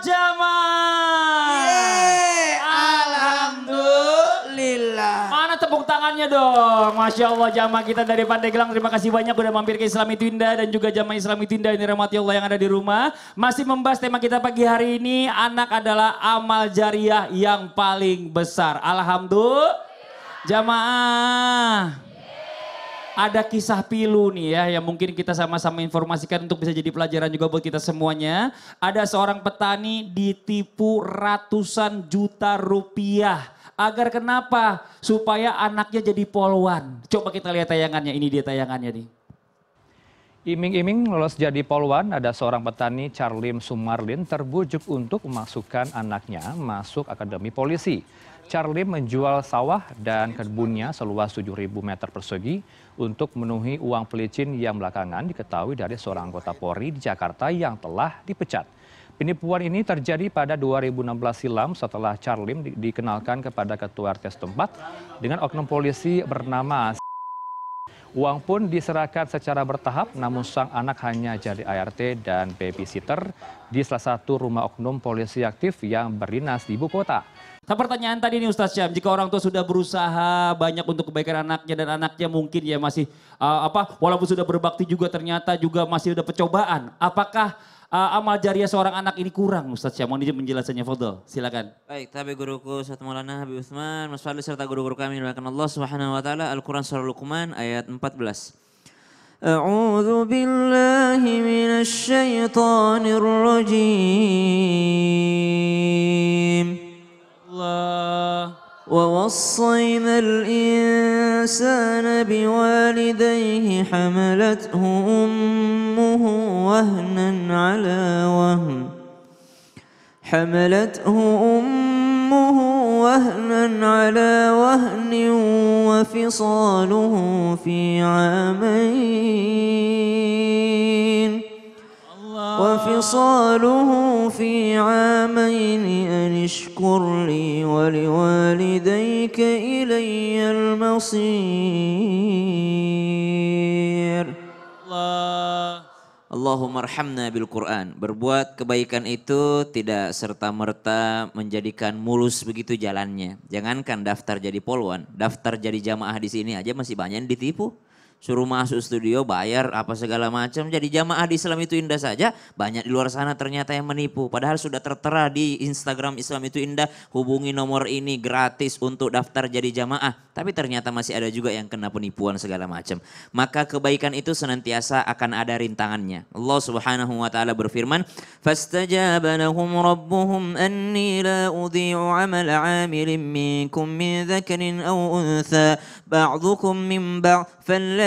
Jama. Alhamdulillah. Mana tepuk tangannya dong. Masya Allah jamaah kita dari Gelang. Terima kasih banyak udah mampir ke Islami Tunda dan juga jamaah Islami Tunda ini rahmati Allah yang ada di rumah. Masih membahas tema kita pagi hari ini. Anak adalah amal jariah yang paling besar. Alhamdulillah. Jamaah. Ada kisah pilu nih ya yang mungkin kita sama-sama informasikan untuk bisa jadi pelajaran juga buat kita semuanya. Ada seorang petani ditipu ratusan juta rupiah. Agar kenapa? Supaya anaknya jadi polwan. Coba kita lihat tayangannya. Ini dia tayangannya nih. Iming-iming lolos jadi polwan, ada seorang petani Charlim Sumarlin terbujuk untuk memasukkan anaknya masuk akademi polisi. Charlie menjual sawah dan kebunnya seluas 7.000 meter persegi untuk memenuhi uang pelicin yang belakangan diketahui dari seorang anggota Polri di Jakarta yang telah dipecat. Penipuan ini terjadi pada 2016 silam setelah Charlim di dikenalkan kepada ketua RT setempat dengan oknum polisi bernama Uang pun diserahkan secara bertahap namun sang anak hanya jadi ART dan babysitter di salah satu rumah oknum polisi aktif yang berdinas di ibu kota. Nah pertanyaan tadi nih Ustaz Syam, jika orang tua sudah berusaha banyak untuk kebaikan anaknya dan anaknya mungkin ya masih uh, apa walaupun sudah berbakti juga ternyata juga masih ada percobaan. Apakah uh, amal jariah seorang anak ini kurang Ustaz Syam? Mohon izin penjelasannya Fadol, silakan. Baik, tapi guruku Ustaz Maulana Habib Utsman, Mas Fadli serta guru-guru kami dimakan Allah Subhanahu wa taala Al-Qur'an surah Luqman ayat 14. A'udzu billahi minasy syaithanir rajim. ووصينا الإنسان بوالديه حملته أمه وهنا على وهن حملته أمه وهنا على وهن وفصاله في عامين وفصاله في عامين أن اشكر لي ولوالديك إلي المصير الله Allahumma arhamna Berbuat kebaikan itu tidak serta-merta menjadikan mulus begitu jalannya. Jangankan daftar jadi polwan, daftar jadi jamaah di sini aja masih banyak yang ditipu suruh masuk studio, bayar apa segala macam. Jadi jamaah di Islam itu indah saja, banyak di luar sana ternyata yang menipu. Padahal sudah tertera di Instagram Islam itu indah, hubungi nomor ini gratis untuk daftar jadi jamaah. Tapi ternyata masih ada juga yang kena penipuan segala macam. Maka kebaikan itu senantiasa akan ada rintangannya. Allah Subhanahu wa taala berfirman, "Fastajaba rabbuhum anni la udhi'u 'amal 'amilin minkum min dzakarin aw untha ba'dukum min ba'd"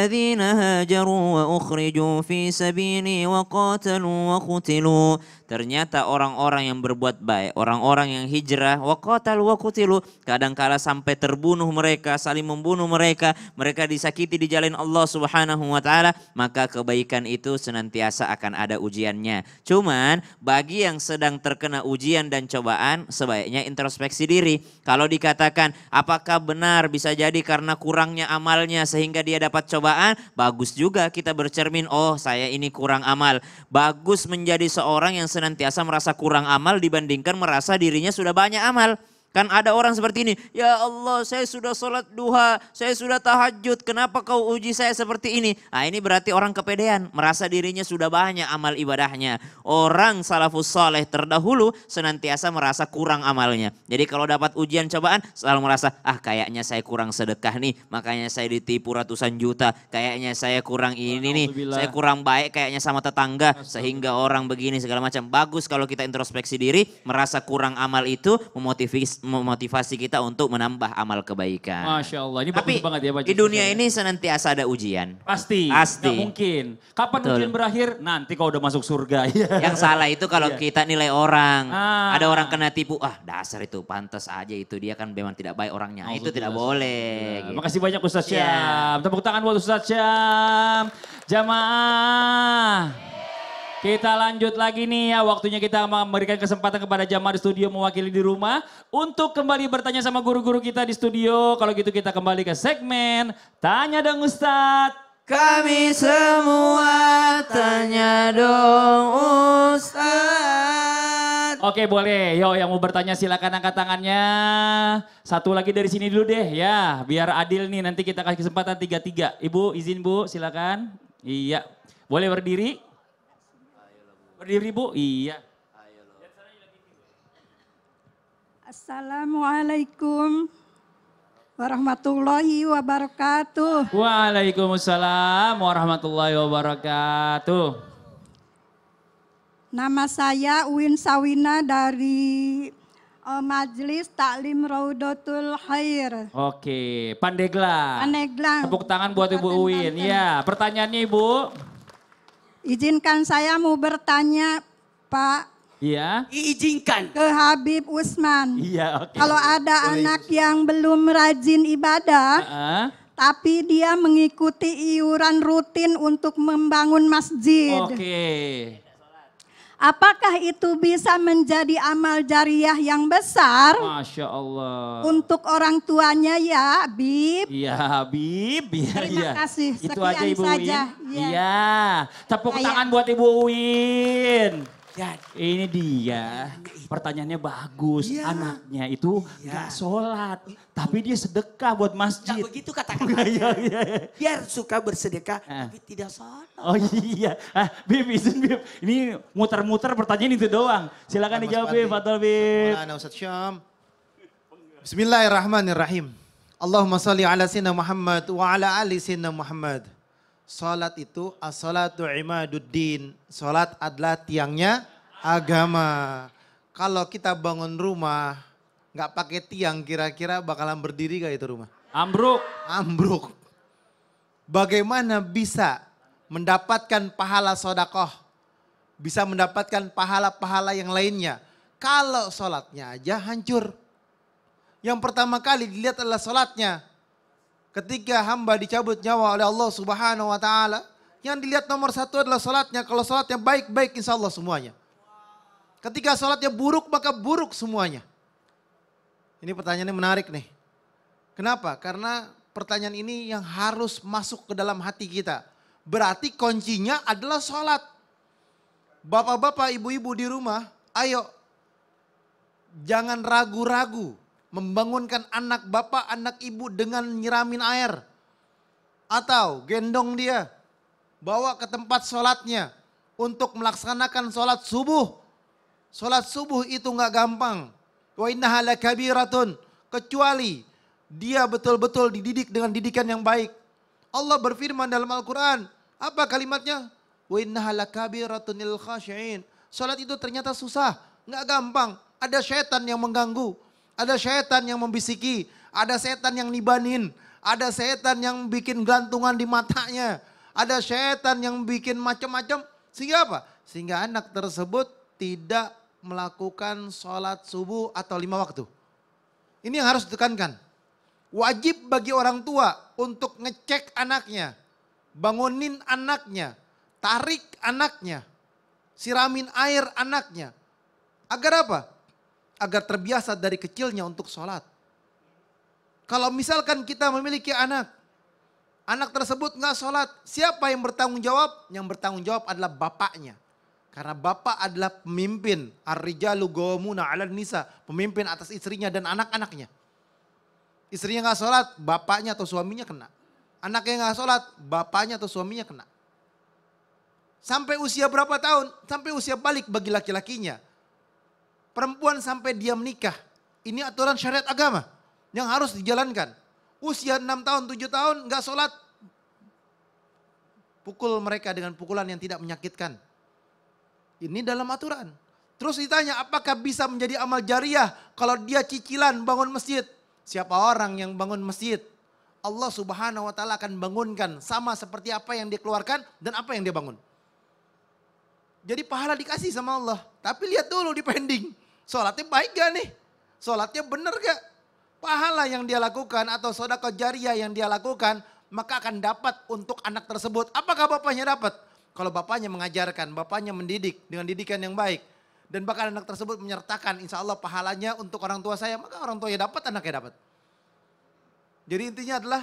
الذين هاجروا وأخرجوا في سبيلي وقاتلوا وقتلوا Ternyata orang-orang yang berbuat baik, orang-orang yang hijrah, wakutilu, kadang-kala sampai terbunuh mereka, saling membunuh mereka, mereka disakiti di jalan Allah Subhanahu wa taala, maka kebaikan itu senantiasa akan ada ujiannya. Cuman bagi yang sedang terkena ujian dan cobaan, sebaiknya introspeksi diri. Kalau dikatakan apakah benar bisa jadi karena kurangnya amalnya sehingga dia dapat cobaan, bagus juga kita bercermin, oh saya ini kurang amal. Bagus menjadi seorang yang senantiasa senantiasa merasa kurang amal dibandingkan merasa dirinya sudah banyak amal. Kan ada orang seperti ini, ya Allah saya sudah sholat duha, saya sudah tahajud, kenapa kau uji saya seperti ini? Nah ini berarti orang kepedean, merasa dirinya sudah banyak amal ibadahnya. Orang salafus soleh terdahulu senantiasa merasa kurang amalnya. Jadi kalau dapat ujian cobaan selalu merasa, ah kayaknya saya kurang sedekah nih, makanya saya ditipu ratusan juta, kayaknya saya kurang ini nih, saya kurang baik kayaknya sama tetangga, sehingga orang begini segala macam. Bagus kalau kita introspeksi diri, merasa kurang amal itu memotivasi memotivasi kita untuk menambah amal kebaikan. Masya Allah, ini Tapi, bagus banget ya Pak Di dunia ya. ini senantiasa ada ujian. Pasti. Pasti. Nggak mungkin. Kapan Betul. ujian berakhir? Nanti kalau udah masuk surga. Iya. Yang salah itu kalau yeah. kita nilai orang. Ah. Ada orang kena tipu, ah dasar itu pantas aja itu. Dia kan memang tidak baik orangnya. Oh, itu tidak boleh. Ya. Gitu. Makasih banyak Ustaz iya. Syam. Tepuk tangan buat Ustaz Syam. Jamaah. Kita lanjut lagi nih ya, waktunya kita memberikan kesempatan kepada jamaah di studio mewakili di rumah untuk kembali bertanya sama guru-guru kita di studio. Kalau gitu kita kembali ke segmen Tanya dong Ustadz. Kami semua tanya dong Ustadz. Oke boleh, yo yang mau bertanya silakan angkat tangannya. Satu lagi dari sini dulu deh ya, biar adil nih nanti kita kasih kesempatan tiga-tiga. Ibu izin bu silakan. Iya, boleh berdiri. Berdiri Bu, iya. Assalamualaikum warahmatullahi wabarakatuh. Waalaikumsalam warahmatullahi wabarakatuh. Nama saya Uin Sawina dari eh, Majlis Majelis Taklim Raudotul Khair. Oke, Pandeglang. Pandeglang. Tepuk tangan buat Ibu Uin. Ya, pertanyaannya Ibu. Izinkan saya mau bertanya, Pak. Iya. Izinkan. Ke Habib Usman. Iya, oke. Okay. Kalau ada Boleh. anak yang belum rajin ibadah, uh -uh. tapi dia mengikuti iuran rutin untuk membangun masjid. Oke. Okay. Apakah itu bisa menjadi amal jariah yang besar? Masya Allah. Untuk orang tuanya ya, Bib. Iya, Bib. Ya, Terima ya. kasih. Sekian itu aja Ibu saja. Iya. Ya. Tepuk tangan buat Ibu Win. Jadi, ini dia. Pertanyaannya bagus. Ya. Anaknya itu ya. gak sholat. Tapi dia sedekah buat masjid. Gak begitu kata-katanya. ya, ya, Biar suka bersedekah eh. tapi tidak sholat. Oh iya. Ah, Bib, izin Bib. Ini muter-muter pertanyaan itu doang. Silakan Mas dijawab Bib, Fatul Bib. Bismillahirrahmanirrahim. Allahumma salli ala sinna Muhammad wa ala ali sinna Muhammad. Salat itu as-salatu imaduddin. Salat adalah tiangnya agama. Kalau kita bangun rumah nggak pakai tiang kira-kira bakalan berdiri gak itu rumah? Ambruk. Ambruk. Bagaimana bisa mendapatkan pahala sodakoh? Bisa mendapatkan pahala-pahala yang lainnya? Kalau sholatnya aja hancur. Yang pertama kali dilihat adalah sholatnya ketika hamba dicabut nyawa oleh Allah Subhanahu wa taala, yang dilihat nomor satu adalah salatnya. Kalau salatnya baik-baik insya Allah semuanya. Ketika salatnya buruk maka buruk semuanya. Ini pertanyaannya menarik nih. Kenapa? Karena pertanyaan ini yang harus masuk ke dalam hati kita. Berarti kuncinya adalah salat. Bapak-bapak, ibu-ibu di rumah, ayo jangan ragu-ragu membangunkan anak bapak, anak ibu dengan nyiramin air. Atau gendong dia, bawa ke tempat sholatnya untuk melaksanakan sholat subuh. Sholat subuh itu nggak gampang. Wa innaha kabiratun. Kecuali dia betul-betul dididik dengan didikan yang baik. Allah berfirman dalam Al-Quran. Apa kalimatnya? Wa innaha lakabiratun Sholat itu ternyata susah, nggak gampang. Ada syaitan yang mengganggu. Ada setan yang membisiki, ada setan yang nibanin, ada setan yang bikin gantungan di matanya, ada setan yang bikin macam-macam. Sehingga apa? Sehingga anak tersebut tidak melakukan sholat subuh atau lima waktu. Ini yang harus ditekankan. Wajib bagi orang tua untuk ngecek anaknya, bangunin anaknya, tarik anaknya, siramin air anaknya. Agar apa? agar terbiasa dari kecilnya untuk sholat. Kalau misalkan kita memiliki anak, anak tersebut nggak sholat, siapa yang bertanggung jawab? Yang bertanggung jawab adalah bapaknya. Karena bapak adalah pemimpin. Ar-rijalu gomuna ala nisa. Pemimpin atas istrinya dan anak-anaknya. Istrinya nggak sholat, bapaknya atau suaminya kena. Anaknya nggak sholat, bapaknya atau suaminya kena. Sampai usia berapa tahun? Sampai usia balik bagi laki-lakinya perempuan sampai dia menikah. Ini aturan syariat agama yang harus dijalankan. Usia 6 tahun, 7 tahun gak sholat. Pukul mereka dengan pukulan yang tidak menyakitkan. Ini dalam aturan. Terus ditanya apakah bisa menjadi amal jariah kalau dia cicilan bangun masjid. Siapa orang yang bangun masjid? Allah subhanahu wa ta'ala akan bangunkan sama seperti apa yang dikeluarkan dan apa yang dia bangun. Jadi pahala dikasih sama Allah. Tapi lihat dulu di pending. Sholatnya baik gak nih? Sholatnya bener gak? Pahala yang dia lakukan atau sodako jariah yang dia lakukan, maka akan dapat untuk anak tersebut. Apakah bapaknya dapat? Kalau bapaknya mengajarkan, bapaknya mendidik dengan didikan yang baik. Dan bahkan anak tersebut menyertakan insya Allah pahalanya untuk orang tua saya, maka orang tuanya dapat, anaknya dapat. Jadi intinya adalah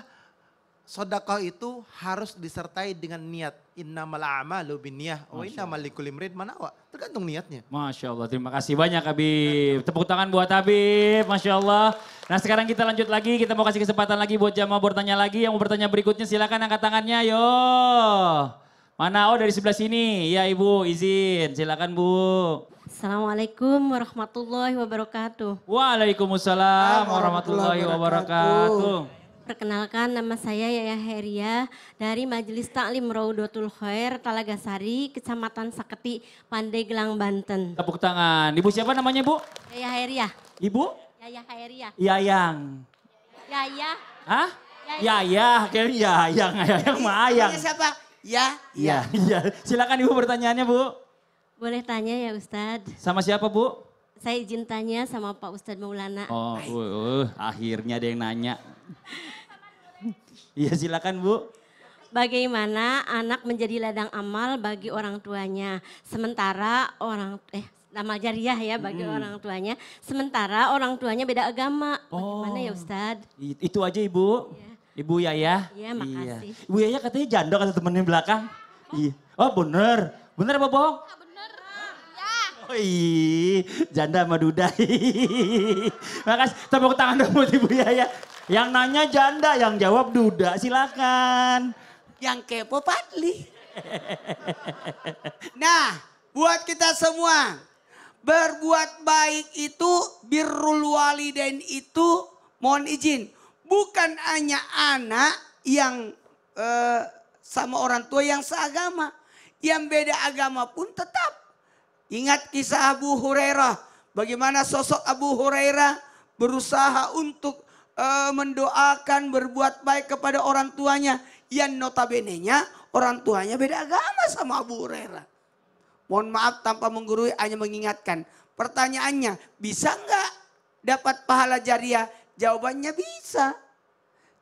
sodakoh itu harus disertai dengan niat innamal a'malu binniyah wa oh, innamal likulli imrin manawa. Tergantung niatnya. Masya Allah, terima kasih banyak Habib. Tepuk tangan buat Habib, Masya Allah. Nah sekarang kita lanjut lagi, kita mau kasih kesempatan lagi buat jamaah bertanya lagi. Yang mau bertanya berikutnya silakan angkat tangannya, yo. Mana? Oh dari sebelah sini. Ya Ibu, izin. Silakan Bu. Assalamualaikum warahmatullahi wabarakatuh. Waalaikumsalam warahmatullahi wabarakatuh perkenalkan nama saya Yaya Heria dari Majelis Taklim Raudotul Khair Talagasari, Kecamatan Saketi, Pandeglang, Banten. Tepuk tangan. Ibu siapa namanya, Bu? Yaya Heria. Ibu? Yaya Heria. Yayang. Yaya. Hah? Yaya, kayaknya Yayang, Yayang mah Ayang. Siapa? Ya. Iya ya. Silakan Ibu pertanyaannya, Bu. Boleh tanya ya, Ustadz. Sama siapa, Bu? saya izin tanya sama Pak Ustadz Maulana. Oh, uh, uh, akhirnya ada yang nanya. Iya silakan Bu. Bagaimana anak menjadi ladang amal bagi orang tuanya, sementara orang eh amal jariah ya bagi hmm. orang tuanya, sementara orang tuanya beda agama. Oh. Bagaimana ya oh. Ustadz? Itu aja Ibu. Iya. Ya. Ibu Yaya. Iya makasih. Iya. Ibu Yaya katanya janda kata temennya belakang. Oh. Iya. Oh bener. Bener apa bohong? Wih, Ya. Iya. Oh iya. Janda sama duda. makasih. Tepuk tangan dong buat Ibu Yaya. Yang nanya janda, yang jawab duda. Silakan. Yang kepo Fadli. nah, buat kita semua. Berbuat baik itu, birrul walidain itu, mohon izin. Bukan hanya anak yang eh, sama orang tua yang seagama. Yang beda agama pun tetap. Ingat kisah Abu Hurairah. Bagaimana sosok Abu Hurairah berusaha untuk uh, mendoakan berbuat baik kepada orang tuanya yang notabenenya orang tuanya beda agama sama Abu Hurairah. Mohon maaf tanpa menggurui hanya mengingatkan. Pertanyaannya bisa nggak dapat pahala jariah? Jawabannya bisa.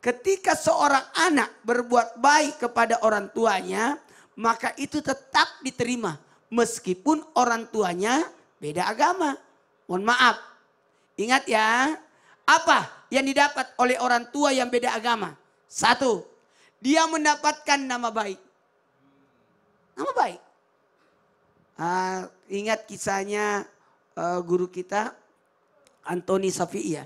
Ketika seorang anak berbuat baik kepada orang tuanya, maka itu tetap diterima meskipun orang tuanya beda agama. Mohon maaf. Ingat ya, apa yang didapat oleh orang tua yang beda agama? Satu, dia mendapatkan nama baik. Nama baik. Uh, ingat kisahnya uh, guru kita Antoni Safi ya.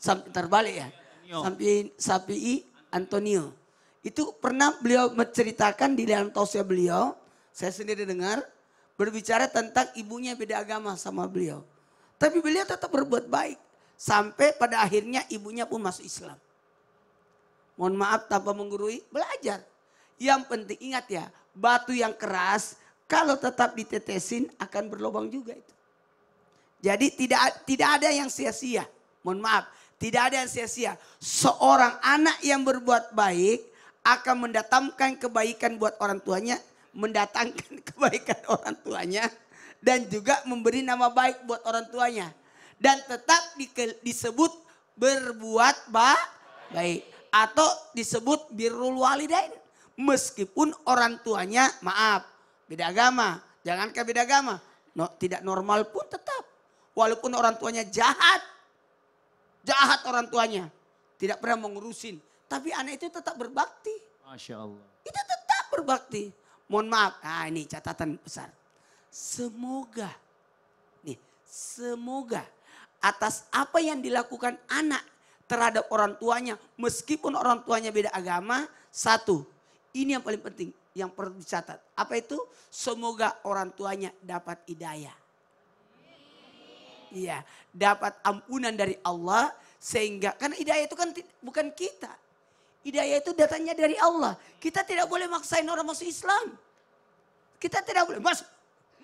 Sam, terbalik ya. Sampi, Sapi Antonio. Itu pernah beliau menceritakan di dalam tausiah beliau, saya sendiri dengar, berbicara tentang ibunya beda agama sama beliau. Tapi beliau tetap berbuat baik. Sampai pada akhirnya ibunya pun masuk Islam. Mohon maaf tanpa menggurui, belajar. Yang penting ingat ya, batu yang keras kalau tetap ditetesin akan berlobang juga itu. Jadi tidak tidak ada yang sia-sia. Mohon maaf, tidak ada yang sia-sia. Seorang anak yang berbuat baik akan mendatangkan kebaikan buat orang tuanya, mendatangkan kebaikan orang tuanya dan juga memberi nama baik buat orang tuanya dan tetap disebut berbuat ba baik atau disebut birrul walidain meskipun orang tuanya maaf beda agama ke beda agama no, tidak normal pun tetap walaupun orang tuanya jahat jahat orang tuanya tidak pernah mengurusin tapi anak itu tetap berbakti Masya Allah itu tetap berbakti mohon maaf nah ini catatan besar semoga nih semoga atas apa yang dilakukan anak terhadap orang tuanya meskipun orang tuanya beda agama satu ini yang paling penting yang perlu dicatat apa itu semoga orang tuanya dapat hidayah iya dapat ampunan dari Allah sehingga karena hidayah itu kan bukan kita hidayah itu datangnya dari Allah kita tidak boleh maksain orang masuk Islam kita tidak boleh masuk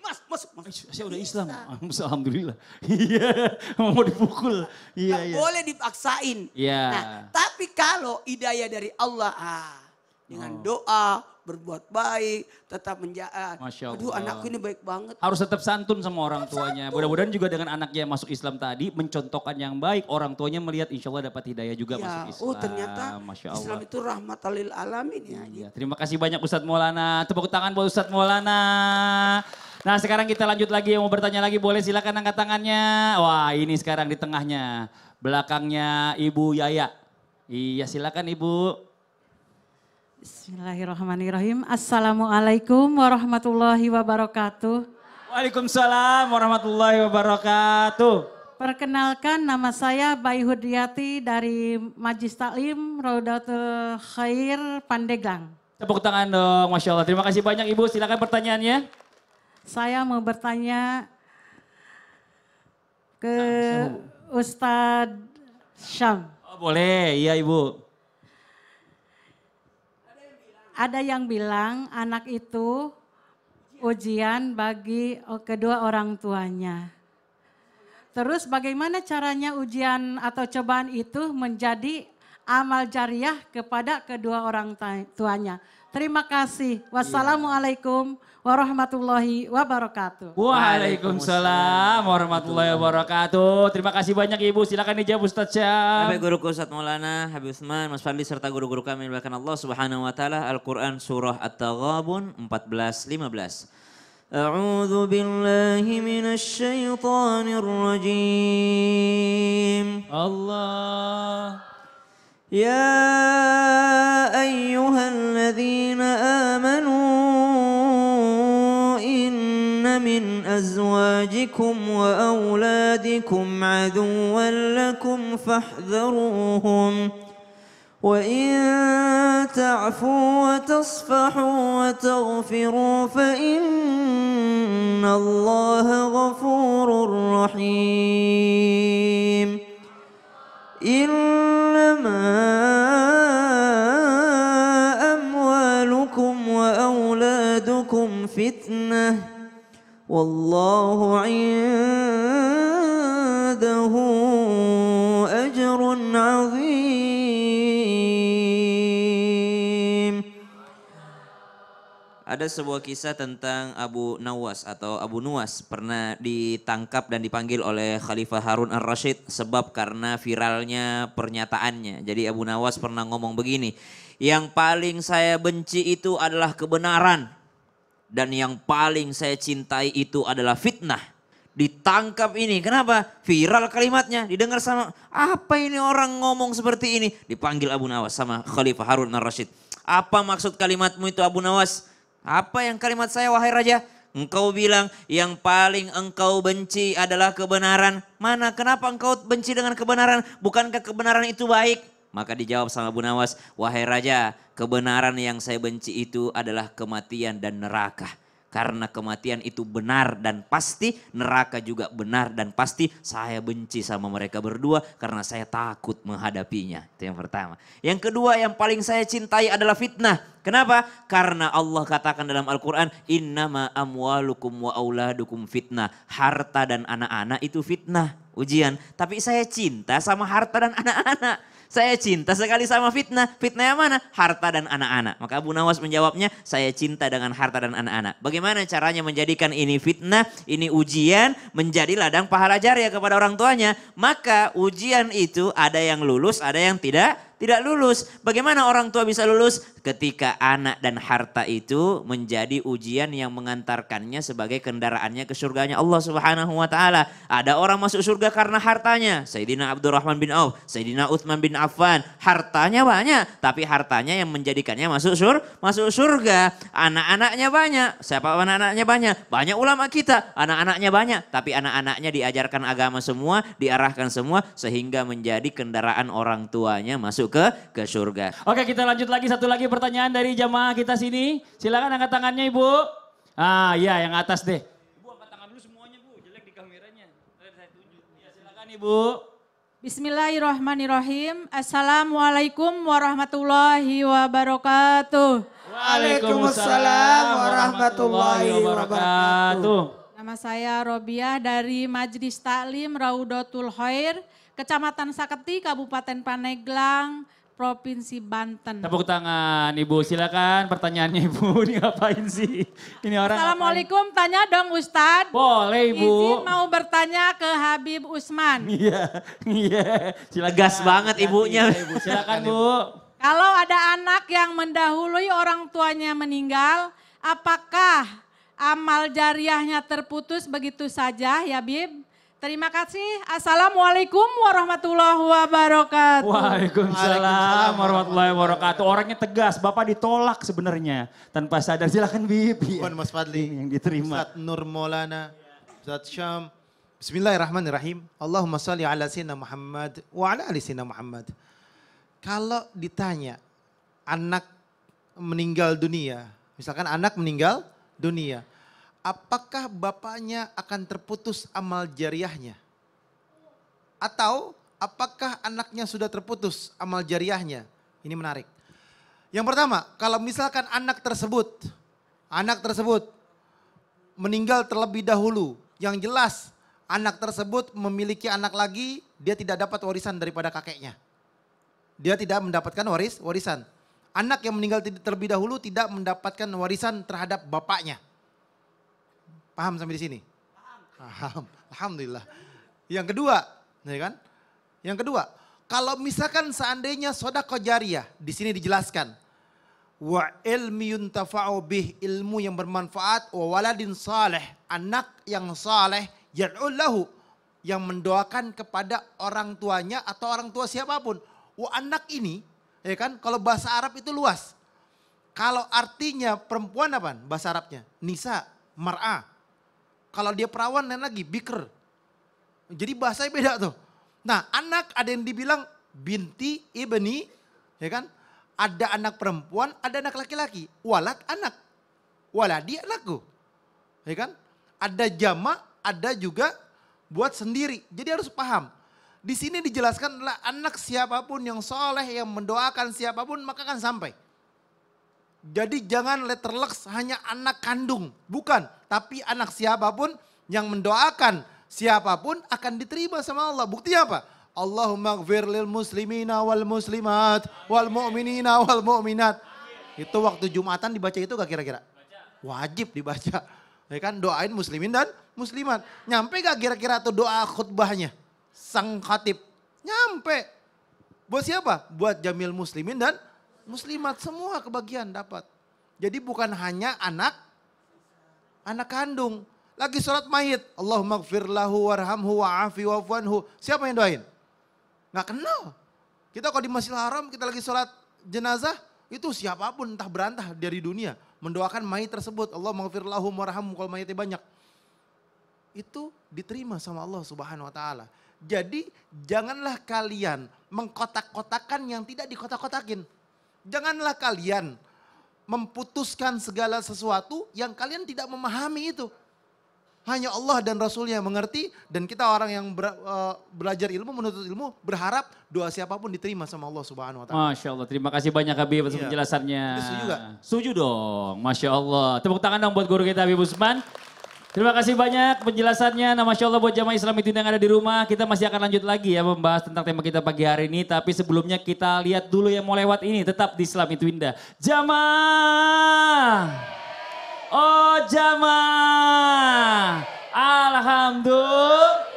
mas, mas, mas. Saya udah Islam. Islam. Alhamdulillah. Iya, mau dipukul. Iya, yeah. boleh dipaksain. Iya. Nah, tapi kalau hidayah dari Allah, ah, dengan oh. doa, berbuat baik, tetap menjaga. Ah, Masya Allah. Aduh anakku ini baik banget. Harus tetap santun sama orang tetap tuanya. Mudah-mudahan juga dengan anaknya masuk Islam tadi, mencontohkan yang baik, orang tuanya melihat insya Allah dapat hidayah juga ya. masuk oh, Islam. Oh ternyata Masya Allah. Islam itu rahmat alil alamin ya. ya. Terima kasih banyak Ustadz Maulana. Tepuk tangan buat Ustadz Maulana. Nah sekarang kita lanjut lagi yang mau bertanya lagi boleh silakan angkat tangannya. Wah ini sekarang di tengahnya. Belakangnya Ibu Yaya. Iya silakan Ibu. Bismillahirrahmanirrahim. Assalamualaikum warahmatullahi wabarakatuh. Waalaikumsalam warahmatullahi wabarakatuh. Perkenalkan nama saya Bayi Hudiyati dari Majlis Taklim Raudatul Khair Pandeglang. Tepuk tangan dong, Masya Allah. Terima kasih banyak Ibu, silakan pertanyaannya. Saya mau bertanya ke nah, Ustadz Syam. Oh, boleh, iya Ibu. Ada yang bilang anak itu ujian bagi oh, kedua orang tuanya. Terus bagaimana caranya ujian atau cobaan itu menjadi amal jariah kepada kedua orang tuanya? Terima kasih. Iya. Wassalamualaikum warahmatullahi wabarakatuh. Waalaikumsalam warahmatullahi wabarakatuh. Terima kasih banyak Ibu. Silakan dijawab Ustaz Syam. Habib guruku Ustaz Maulana, Habib Usman, Mas Fadli serta guru-guru kami bahkan Allah Subhanahu wa taala Al-Qur'an surah At-Taghabun 14 15. A'udzu billahi minasy syaithanir rajim. Allah Ya أموالكم وأولادكم عدوا لكم فاحذروهم وإن تعفوا وتصفحوا وتغفروا فإن الله غفور رحيم إنما أموالكم وأولادكم فتنةٌ والله عنده أجر عظيم Ada sebuah kisah tentang Abu Nawas atau Abu Nuwas pernah ditangkap dan dipanggil oleh Khalifah Harun al-Rashid sebab karena viralnya pernyataannya. Jadi Abu Nawas pernah ngomong begini, yang paling saya benci itu adalah kebenaran dan yang paling saya cintai itu adalah fitnah. Ditangkap ini, kenapa? Viral kalimatnya, didengar sama, apa ini orang ngomong seperti ini? Dipanggil Abu Nawas sama Khalifah Harun al-Rashid. Apa maksud kalimatmu itu Abu Nawas? Apa yang kalimat saya wahai Raja? Engkau bilang yang paling engkau benci adalah kebenaran. Mana kenapa engkau benci dengan kebenaran? Bukankah kebenaran itu baik? Maka dijawab sama Abu Nawas, wahai raja, kebenaran yang saya benci itu adalah kematian dan neraka. Karena kematian itu benar dan pasti, neraka juga benar dan pasti. Saya benci sama mereka berdua karena saya takut menghadapinya. Itu yang pertama. Yang kedua yang paling saya cintai adalah fitnah. Kenapa? Karena Allah katakan dalam Al-Quran, Innama amwalukum wa auladukum fitnah. Harta dan anak-anak itu fitnah, ujian. Tapi saya cinta sama harta dan anak-anak saya cinta sekali sama fitnah. Fitnah yang mana? Harta dan anak-anak. Maka Abu Nawas menjawabnya, saya cinta dengan harta dan anak-anak. Bagaimana caranya menjadikan ini fitnah, ini ujian, menjadi ladang pahala jariah kepada orang tuanya. Maka ujian itu ada yang lulus, ada yang tidak tidak lulus. Bagaimana orang tua bisa lulus? ketika anak dan harta itu menjadi ujian yang mengantarkannya sebagai kendaraannya ke surganya Allah Subhanahu wa taala. Ada orang masuk surga karena hartanya. Sayyidina Abdurrahman bin Auf, Sayyidina Utsman bin Affan, hartanya banyak, tapi hartanya yang menjadikannya masuk sur masuk surga. Anak-anaknya banyak. Siapa anak-anaknya banyak? Banyak ulama kita, anak-anaknya banyak, tapi anak-anaknya diajarkan agama semua, diarahkan semua sehingga menjadi kendaraan orang tuanya masuk ke ke surga. Oke, kita lanjut lagi satu lagi pertanyaan dari jamaah kita sini? Silakan angkat tangannya Ibu. Ah iya yang atas deh. Ibu angkat tangan dulu semuanya Bu, jelek di kameranya. Saya Ya silakan Ibu. Bismillahirrahmanirrahim. Assalamualaikum warahmatullahi wabarakatuh. Waalaikumsalam warahmatullahi wabarakatuh. Nama saya Robiah dari Majlis Taklim Raudotul Hoir, Kecamatan Saketi, Kabupaten Paneglang, Provinsi Banten. Tepuk tangan Ibu, silakan pertanyaannya Ibu, ini ngapain sih? Ini orang Assalamualaikum, ngapain? tanya dong Ustadz. Boleh Ibu. Izin mau bertanya ke Habib Usman. Iya, iya. Silakan. Gas banget ya, ibunya. Iya, ibu. Silakan Bu. Kalau ada anak yang mendahului orang tuanya meninggal, apakah amal jariahnya terputus begitu saja ya Bib? Terima kasih. Assalamualaikum warahmatullahi wabarakatuh. Waalaikumsalam warahmatullahi wabarakatuh. Orangnya tegas, Bapak ditolak sebenarnya. Tanpa sadar silakan Bibi. Iya. Puan Mas Fadli. Yang diterima. Ustaz Nur Maulana, Ustaz Syam. Bismillahirrahmanirrahim. Allahumma salli ala sayyidina Muhammad wa ala ali sayyidina Muhammad. Kalau ditanya anak meninggal dunia, misalkan anak meninggal dunia, apakah bapaknya akan terputus amal jariahnya? Atau apakah anaknya sudah terputus amal jariahnya? Ini menarik. Yang pertama, kalau misalkan anak tersebut, anak tersebut meninggal terlebih dahulu, yang jelas anak tersebut memiliki anak lagi, dia tidak dapat warisan daripada kakeknya. Dia tidak mendapatkan waris warisan. Anak yang meninggal terlebih dahulu tidak mendapatkan warisan terhadap bapaknya. Paham sampai di sini? Paham. Alhamdulillah. Yang kedua, ya kan? Yang kedua, kalau misalkan seandainya sodako jariah, di sini dijelaskan. Wa ilmi yuntafa'u bih, ilmu yang bermanfaat, wa waladin saleh, anak yang saleh, yad'ullahu, yang mendoakan kepada orang tuanya atau orang tua siapapun. Wa anak ini, ya kan, kalau bahasa Arab itu luas. Kalau artinya perempuan apa? Bahasa Arabnya, nisa, mar'a. Kalau dia perawan lain lagi biker. Jadi bahasanya beda tuh. Nah anak ada yang dibilang binti, ibni, ya kan? Ada anak perempuan, ada anak laki-laki. Walat anak. Waladi anakku. Ya kan? Ada jama, ada juga buat sendiri. Jadi harus paham. Di sini dijelaskan anak siapapun yang soleh, yang mendoakan siapapun maka akan sampai. Jadi jangan letterless hanya anak kandung. Bukan, tapi anak siapapun yang mendoakan siapapun akan diterima sama Allah. Bukti apa? Allahumma gfir lil muslimina wal muslimat wal mu'minina wal mu'minat. Itu waktu Jumatan dibaca itu gak kira-kira? Wajib dibaca. Ya kan doain muslimin dan muslimat. Nyampe gak kira-kira tuh doa khutbahnya? Sang khatib. Nyampe. Buat siapa? Buat jamil muslimin dan muslimat semua kebagian dapat. Jadi bukan hanya anak anak kandung. Lagi sholat mayit. Allahumma gfir lahu warhamhu wa'afi wa'fuanhu. Siapa yang doain? Nggak kenal. Kita kalau di masjid Haram, kita lagi sholat jenazah, itu siapapun entah berantah dari dunia. Mendoakan mayit tersebut. Allah maghfir lahu warhamhu kalau mayitnya banyak. Itu diterima sama Allah subhanahu wa ta'ala. Jadi janganlah kalian mengkotak-kotakan yang tidak dikotak-kotakin. Janganlah kalian memutuskan segala sesuatu yang kalian tidak memahami itu. Hanya Allah dan Rasulnya yang mengerti dan kita orang yang ber, uh, eh, belajar ilmu, menuntut ilmu, berharap doa siapapun diterima sama Allah Subhanahu Wa Taala. Masya Allah, terima kasih banyak Habib atas iya. penjelasannya. Setuju gak? Setuju dong, Masya Allah. Tepuk tangan dong buat guru kita Habib Usman. Terima kasih banyak penjelasannya. Nah, Masya Allah buat jamaah Islam itu yang ada di rumah. Kita masih akan lanjut lagi ya membahas tentang tema kita pagi hari ini. Tapi sebelumnya kita lihat dulu yang mau lewat ini. Tetap di Islam itu indah. Jamaah. Oh jamaah. Alhamdulillah.